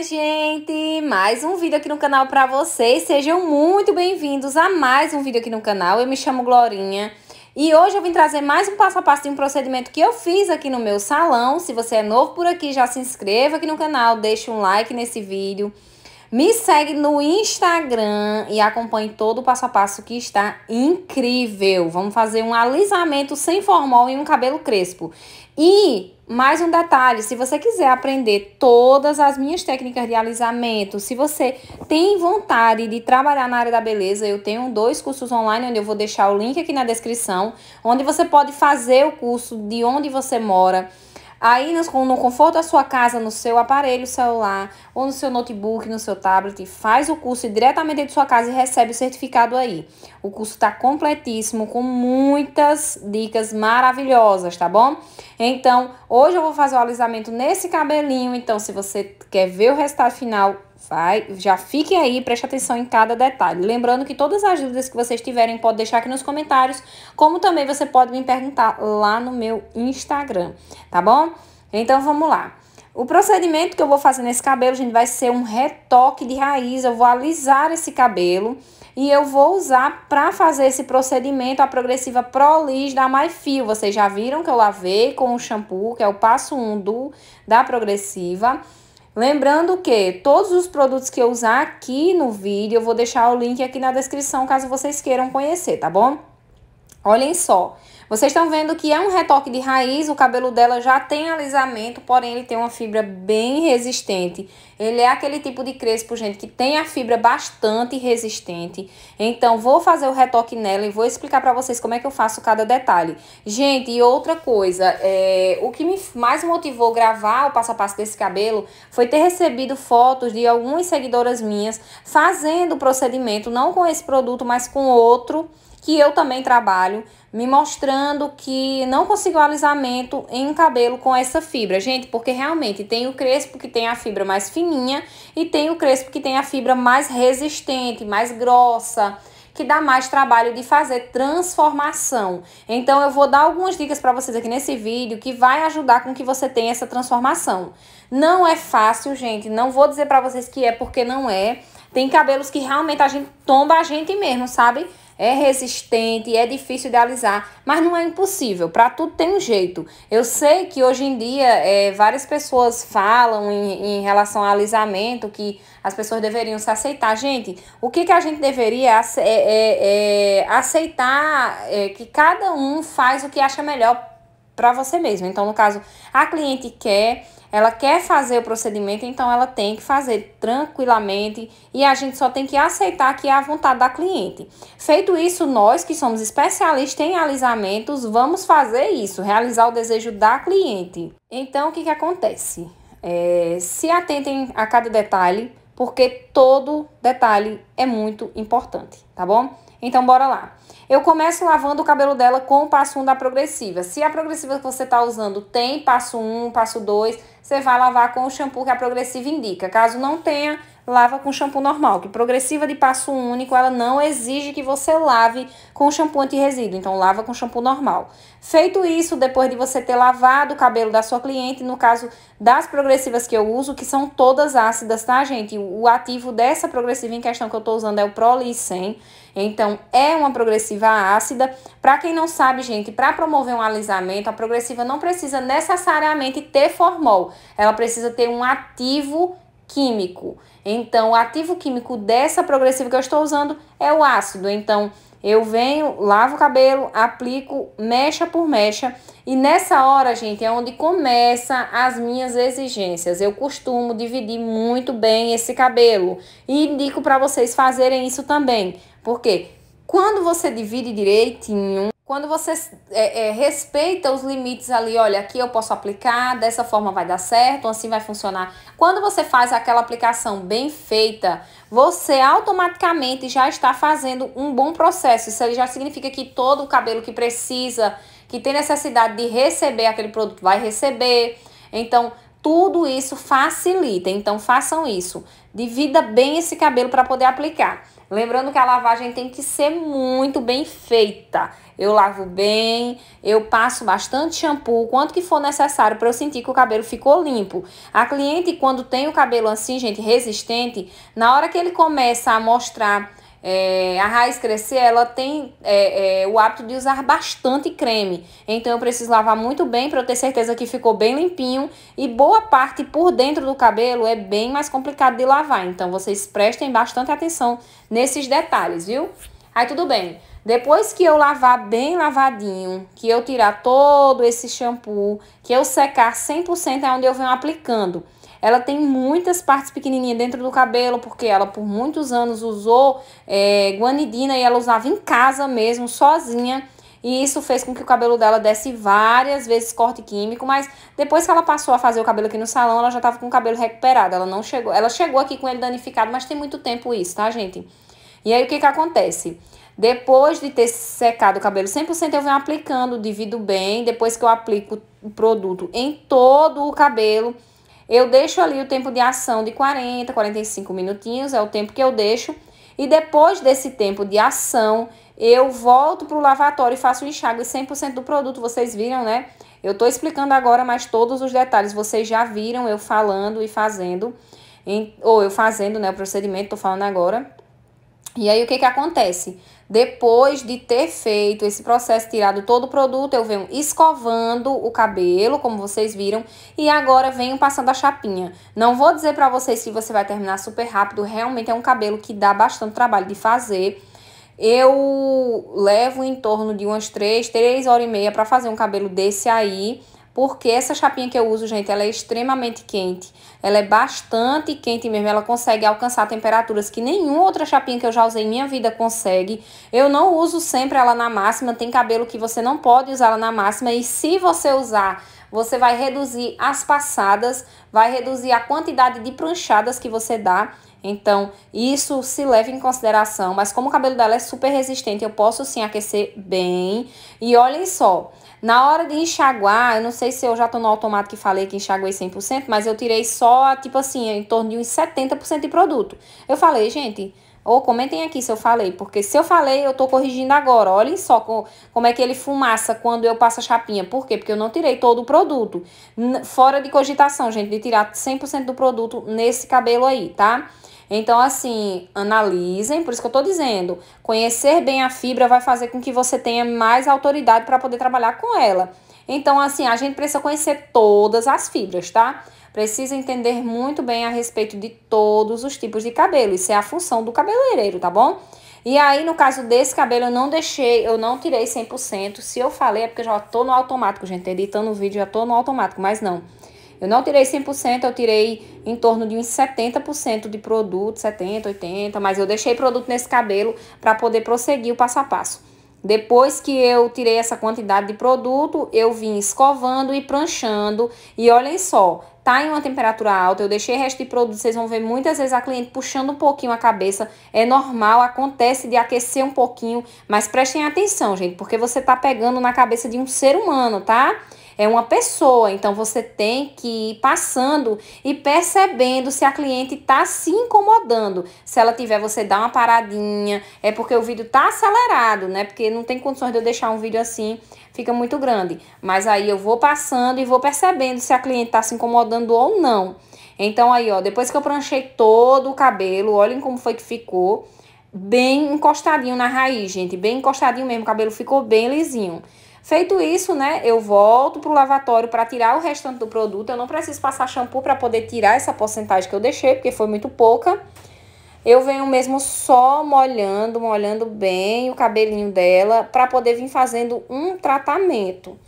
minha gente! Mais um vídeo aqui no canal para vocês. Sejam muito bem-vindos a mais um vídeo aqui no canal. Eu me chamo Glorinha e hoje eu vim trazer mais um passo a passo de um procedimento que eu fiz aqui no meu salão. Se você é novo por aqui, já se inscreva aqui no canal, deixe um like nesse vídeo. Me segue no Instagram e acompanhe todo o passo a passo que está incrível. Vamos fazer um alisamento sem formol e um cabelo crespo. E mais um detalhe, se você quiser aprender todas as minhas técnicas de alisamento, se você tem vontade de trabalhar na área da beleza, eu tenho dois cursos online onde eu vou deixar o link aqui na descrição, onde você pode fazer o curso de onde você mora. Aí, no conforto da sua casa, no seu aparelho celular, ou no seu notebook, no seu tablet, faz o curso diretamente de sua casa e recebe o certificado aí. O curso está completíssimo com muitas dicas maravilhosas, tá bom? Então, hoje eu vou fazer o alisamento nesse cabelinho. Então, se você quer ver o resultado final, vai, já fique aí, preste atenção em cada detalhe. Lembrando que todas as dúvidas que vocês tiverem, pode deixar aqui nos comentários, como também você pode me perguntar lá no meu Instagram, tá bom? Então, vamos lá. O procedimento que eu vou fazer nesse cabelo, gente, vai ser um retoque de raiz. Eu vou alisar esse cabelo e eu vou usar para fazer esse procedimento a progressiva Prolis da MyFeel. Vocês já viram que eu lavei com o shampoo, que é o passo 1 um do, da progressiva. Lembrando que todos os produtos que eu usar aqui no vídeo, eu vou deixar o link aqui na descrição caso vocês queiram conhecer, tá bom? Olhem só, vocês estão vendo que é um retoque de raiz, o cabelo dela já tem alisamento, porém ele tem uma fibra bem resistente. Ele é aquele tipo de crespo, gente, que tem a fibra bastante resistente. Então, vou fazer o retoque nela e vou explicar pra vocês como é que eu faço cada detalhe. Gente, e outra coisa, é, o que me mais motivou gravar o passo a passo desse cabelo foi ter recebido fotos de algumas seguidoras minhas fazendo o procedimento, não com esse produto, mas com outro, que eu também trabalho, me mostrando que não consigo alisamento em um cabelo com essa fibra, gente, porque realmente tem o crespo que tem a fibra mais fininha e tem o crespo que tem a fibra mais resistente, mais grossa que dá mais trabalho de fazer transformação. Então eu vou dar algumas dicas para vocês aqui nesse vídeo que vai ajudar com que você tenha essa transformação. Não é fácil, gente, não vou dizer para vocês que é porque não é. Tem cabelos que realmente a gente tomba a gente mesmo, sabe? É resistente, é difícil de alisar, mas não é impossível. Para tudo tem um jeito. Eu sei que hoje em dia é, várias pessoas falam em, em relação ao alisamento que as pessoas deveriam se aceitar. Gente, o que, que a gente deveria é, é, é aceitar é, que cada um faz o que acha melhor para você mesmo. Então, no caso, a cliente quer, ela quer fazer o procedimento, então ela tem que fazer tranquilamente e a gente só tem que aceitar que é a vontade da cliente. Feito isso, nós que somos especialistas em alisamentos, vamos fazer isso, realizar o desejo da cliente. Então, o que, que acontece? É, se atentem a cada detalhe, porque todo detalhe é muito importante, tá bom? Então, bora lá. Eu começo lavando o cabelo dela com o passo 1 da progressiva. Se a progressiva que você está usando tem passo 1, passo 2, você vai lavar com o shampoo que a Progressiva indica. Caso não tenha, lava com shampoo normal, que progressiva de passo único, ela não exige que você lave com shampoo anti-resíduo, então lava com shampoo normal. Feito isso, depois de você ter lavado o cabelo da sua cliente, no caso das progressivas que eu uso, que são todas ácidas, tá, gente? O ativo dessa progressiva em questão que eu tô usando é o Prolis 100, então é uma progressiva ácida. Para quem não sabe, gente, para promover um alisamento, a progressiva não precisa necessariamente ter formol, ela precisa ter um ativo químico. Então, o ativo químico dessa progressiva que eu estou usando é o ácido. Então, eu venho, lavo o cabelo, aplico mecha por mecha e nessa hora, gente, é onde começa as minhas exigências. Eu costumo dividir muito bem esse cabelo e indico para vocês fazerem isso também, porque quando você divide direitinho quando você é, é, respeita os limites ali, olha, aqui eu posso aplicar, dessa forma vai dar certo, assim vai funcionar. Quando você faz aquela aplicação bem feita, você automaticamente já está fazendo um bom processo. Isso já significa que todo o cabelo que precisa, que tem necessidade de receber aquele produto, vai receber. Então, tudo isso facilita, então façam isso. Divida bem esse cabelo para poder aplicar. Lembrando que a lavagem tem que ser muito bem feita. Eu lavo bem, eu passo bastante shampoo, quanto que for necessário para eu sentir que o cabelo ficou limpo. A cliente, quando tem o cabelo assim, gente, resistente, na hora que ele começa a mostrar é, a raiz crescer, ela tem é, é, o hábito de usar bastante creme. Então eu preciso lavar muito bem para eu ter certeza que ficou bem limpinho. E boa parte por dentro do cabelo é bem mais complicado de lavar. Então vocês prestem bastante atenção nesses detalhes, viu? Aí tudo bem. Depois que eu lavar bem lavadinho, que eu tirar todo esse shampoo, que eu secar 100% é onde eu venho aplicando. Ela tem muitas partes pequenininhas dentro do cabelo, porque ela por muitos anos usou é, guanidina e ela usava em casa mesmo, sozinha. E isso fez com que o cabelo dela desse várias vezes corte químico, mas depois que ela passou a fazer o cabelo aqui no salão, ela já estava com o cabelo recuperado. Ela não chegou, ela chegou aqui com ele danificado, mas tem muito tempo isso, tá, gente? E aí o que que acontece? Depois de ter secado o cabelo 100%, eu venho aplicando, divido bem, depois que eu aplico o produto em todo o cabelo, eu deixo ali o tempo de ação de 40, 45 minutinhos, é o tempo que eu deixo. E depois desse tempo de ação, eu volto para o lavatório e faço o enxágue 100% do produto. Vocês viram, né? Eu estou explicando agora, mas todos os detalhes vocês já viram eu falando e fazendo. Em, ou eu fazendo né, o procedimento, estou falando agora. E aí, o que, que acontece? Depois de ter feito esse processo, tirado todo o produto, eu venho escovando o cabelo, como vocês viram, e agora venho passando a chapinha. Não vou dizer para vocês se você vai terminar super rápido, realmente é um cabelo que dá bastante trabalho de fazer. Eu levo em torno de umas 3, 3 horas e meia para fazer um cabelo desse aí porque essa chapinha que eu uso, gente, ela é extremamente quente. Ela é bastante quente mesmo, ela consegue alcançar temperaturas que nenhuma outra chapinha que eu já usei em minha vida consegue. Eu não uso sempre ela na máxima, tem cabelo que você não pode usar ela na máxima e se você usar você vai reduzir as passadas, vai reduzir a quantidade de pranchadas que você dá. Então, isso se leva em consideração. Mas como o cabelo dela é super resistente, eu posso sim aquecer bem. E olhem só, na hora de enxaguar, eu não sei se eu já tô no automático que falei que enxaguei 100%, mas eu tirei só, tipo assim, em torno de uns 70% de produto. Eu falei, gente, ou comentem aqui se eu falei, porque se eu falei, eu tô corrigindo agora. Olhem só como é que ele fumaça quando eu passo a chapinha. Por quê? Porque eu não tirei todo o produto. Fora de cogitação, gente, de tirar 100% do produto nesse cabelo aí, tá? Tá? Então, assim, analisem, por isso que eu estou dizendo, conhecer bem a fibra vai fazer com que você tenha mais autoridade para poder trabalhar com ela. Então, assim, a gente precisa conhecer todas as fibras, tá? Precisa entender muito bem a respeito de todos os tipos de cabelo. Isso é a função do cabeleireiro, tá bom? E aí, no caso desse cabelo, eu não deixei, eu não tirei 100%. Se eu falei, é porque já tô no automático, gente. Editando o vídeo, já tô no automático, mas não. Eu não tirei 100%, eu tirei em torno de uns 70% de produto, 70, 80, mas eu deixei produto nesse cabelo para poder prosseguir o passo a passo. Depois que eu tirei essa quantidade de produto, eu vim escovando e pranchando. E olhem só, tá em uma temperatura alta, eu deixei resto de produto, vocês vão ver muitas vezes a cliente puxando um pouquinho a cabeça. É normal, acontece de aquecer um pouquinho, mas prestem atenção, gente, porque você tá pegando na cabeça de um ser humano, tá? Tá? é uma pessoa, então você tem que ir passando e percebendo se a cliente está se incomodando. Se ela tiver, você dá uma paradinha, é porque o vídeo tá acelerado, né? Porque não tem condições de eu deixar um vídeo assim, fica muito grande. Mas aí eu vou passando e vou percebendo se a cliente está se incomodando ou não. Então aí, ó, depois que eu pranchei todo o cabelo, olhem como foi que ficou. Bem encostadinho na raiz, gente, bem encostadinho mesmo, o cabelo ficou bem lisinho. Feito isso, né, eu volto para o lavatório para tirar o restante do produto. Eu não preciso passar shampoo para poder tirar essa porcentagem que eu deixei, porque foi muito pouca. Eu venho mesmo só molhando, molhando bem o cabelinho dela para poder vir fazendo um tratamento.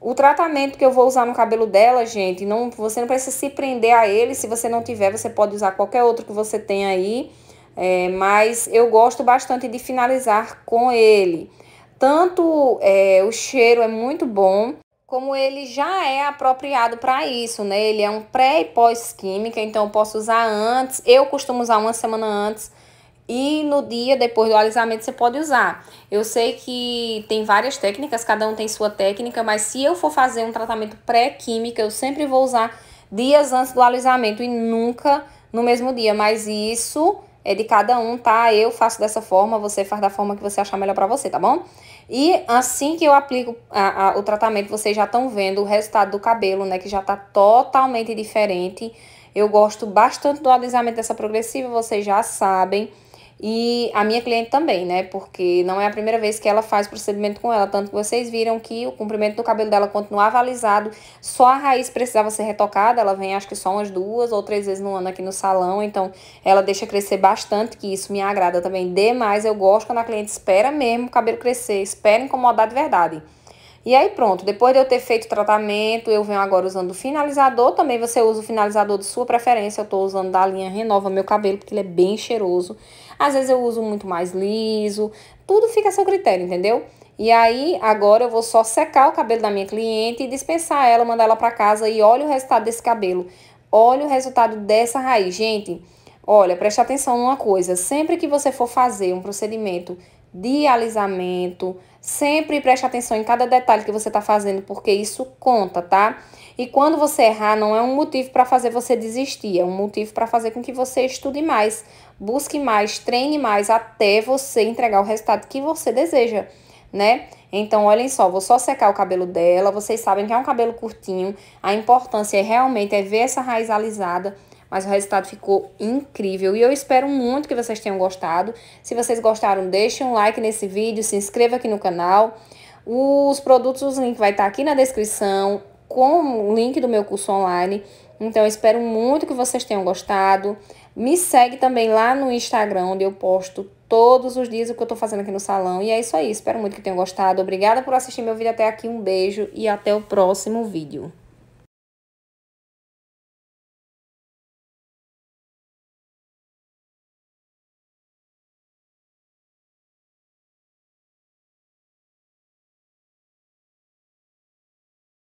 O tratamento que eu vou usar no cabelo dela, gente, não, você não precisa se prender a ele. Se você não tiver, você pode usar qualquer outro que você tem aí. É, mas eu gosto bastante de finalizar com ele. Tanto é, o cheiro é muito bom, como ele já é apropriado para isso, né? Ele é um pré e pós-química, então eu posso usar antes. Eu costumo usar uma semana antes e no dia depois do alisamento você pode usar. Eu sei que tem várias técnicas, cada um tem sua técnica, mas se eu for fazer um tratamento pré-química, eu sempre vou usar dias antes do alisamento e nunca no mesmo dia, mas isso é de cada um, tá? Eu faço dessa forma, você faz da forma que você achar melhor para você, tá bom? E assim que eu aplico a, a, o tratamento, vocês já estão vendo o resultado do cabelo, né? Que já tá totalmente diferente. Eu gosto bastante do alisamento dessa progressiva, vocês já sabem. E a minha cliente também, né? Porque não é a primeira vez que ela faz o procedimento com ela. Tanto que vocês viram que o comprimento do cabelo dela continuava alisado, só a raiz precisava ser retocada. Ela vem acho que só umas duas ou três vezes no ano aqui no salão, então ela deixa crescer bastante, que isso me agrada também demais. Eu gosto quando a cliente espera mesmo o cabelo crescer, espera incomodar de verdade. E aí pronto, depois de eu ter feito o tratamento, eu venho agora usando o finalizador. Também você usa o finalizador de sua preferência. Eu estou usando da linha Renova Meu Cabelo, porque ele é bem cheiroso. Às vezes eu uso muito mais liso. Tudo fica a seu critério, entendeu? E aí, agora eu vou só secar o cabelo da minha cliente e dispensar ela, mandar ela para casa e olha o resultado desse cabelo. Olha o resultado dessa raiz, gente. Olha, preste atenção numa coisa, sempre que você for fazer um procedimento de alisamento. Sempre preste atenção em cada detalhe que você está fazendo, porque isso conta, tá? E quando você errar, não é um motivo para fazer você desistir, é um motivo para fazer com que você estude mais, busque mais, treine mais, até você entregar o resultado que você deseja, né? Então, olhem só, vou só secar o cabelo dela. Vocês sabem que é um cabelo curtinho. A importância é realmente é ver essa raiz alisada mas o resultado ficou incrível. E eu espero muito que vocês tenham gostado. Se vocês gostaram, deixem um like nesse vídeo, se inscreva aqui no canal. Os produtos, os links vai estar tá aqui na descrição, com o link do meu curso online. Então, eu espero muito que vocês tenham gostado. Me segue também lá no Instagram, onde eu posto todos os dias o que eu estou fazendo aqui no salão. E é isso aí, espero muito que tenham gostado. Obrigada por assistir meu vídeo até aqui, um beijo e até o próximo vídeo.